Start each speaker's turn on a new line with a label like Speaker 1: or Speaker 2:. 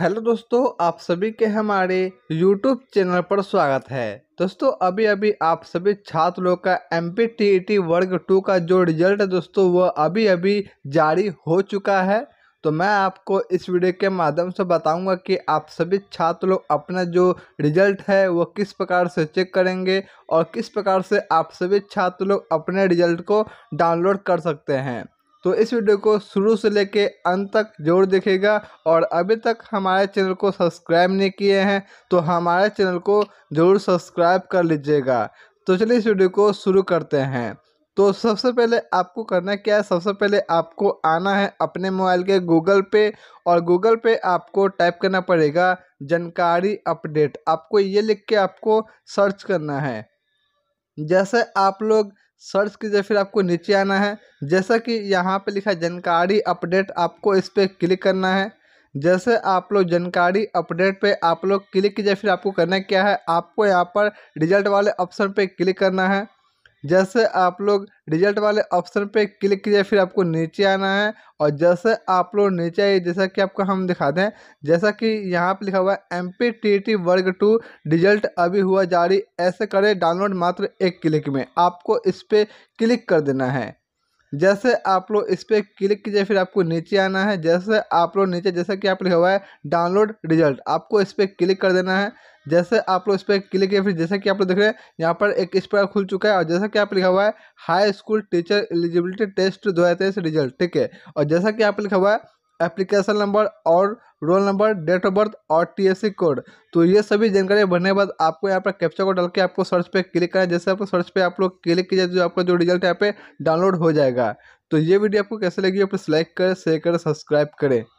Speaker 1: hello दोस्तों आप सभी के हमारे यूट्यूब चैनल पर स्वागत है दोस्तों अभी अभी आप सभी छात्र लोग का एम पी e वर्ग टू का जो रिजल्ट है दोस्तों वह अभी अभी जारी हो चुका है तो मैं आपको इस वीडियो के माध्यम से बताऊंगा कि आप सभी छात्र लोग अपना जो रिजल्ट है वो किस प्रकार से चेक करेंगे और किस प्रकार से आप सभी छात्र लोग अपने रिजल्ट को डाउनलोड कर सकते हैं तो इस वीडियो को शुरू से लेके अंत तक जरूर देखेगा और अभी तक हमारे चैनल को सब्सक्राइब नहीं किए हैं तो हमारे चैनल को ज़रूर सब्सक्राइब कर लीजिएगा तो चलिए इस वीडियो को शुरू करते हैं तो सबसे पहले आपको करना क्या है सबसे पहले आपको आना है अपने मोबाइल के गूगल पे और गूगल पे आपको टाइप करना पड़ेगा जानकारी अपडेट आपको ये लिख के आपको सर्च करना है जैसे आप लोग सर्च कीजिए फिर आपको नीचे आना है जैसा कि यहाँ पे लिखा जानकारी अपडेट आपको इस पर क्लिक करना है जैसे आप लोग जानकारी अपडेट पे आप लोग क्लिक कीजिए फिर आपको करना क्या है आपको यहाँ पर रिजल्ट वाले ऑप्शन पे क्लिक करना है जैसे आप लोग रिजल्ट वाले ऑप्शन पे क्लिक कीजिए फिर आपको नीचे आना है और जैसे आप लोग नीचे आइए जैसा कि आपको हम दिखा दें जैसा कि यहाँ पे लिखा हुआ है एम पी टी टी वर्ग टू रिजल्ट अभी हुआ जारी ऐसे करें डाउनलोड मात्र एक क्लिक में आपको इस पर क्लिक कर देना है जैसे आप लोग इस पर क्लिक कीजिए फिर आपको नीचे आना है जैसे आप लोग नीचे जैसा कि आप लिखा हुआ है डाउनलोड रिजल्ट आपको इस पर क्लिक कर देना है जैसे आप लोग इस पर क्लिक किए फिर जैसा कि आप लोग देख रहे हैं यहाँ पर एक इस पर खुल चुका है और जैसा कि आप लिखा हुआ है high school teacher eligibility test दो रिजल्ट ठीक है और जैसा कि आप लिखा हुआ है एप्लीकेशन नंबर और roll number date of birth और टीएससी कोड तो ये सभी जानकारी भरने के बाद आपको यहाँ पर कैप्चा को डाल के आपको सर्च पे क्लिक करना है जैसे आप सर्च पे आप लोग क्लिक कीजिए जो तो आपका जो रिजल्ट यहाँ पे डाउनलोड हो जाएगा तो ये वीडियो आपको कैसे लगी प्लीज़ लाइक करें शेयर करें सब्सक्राइब करें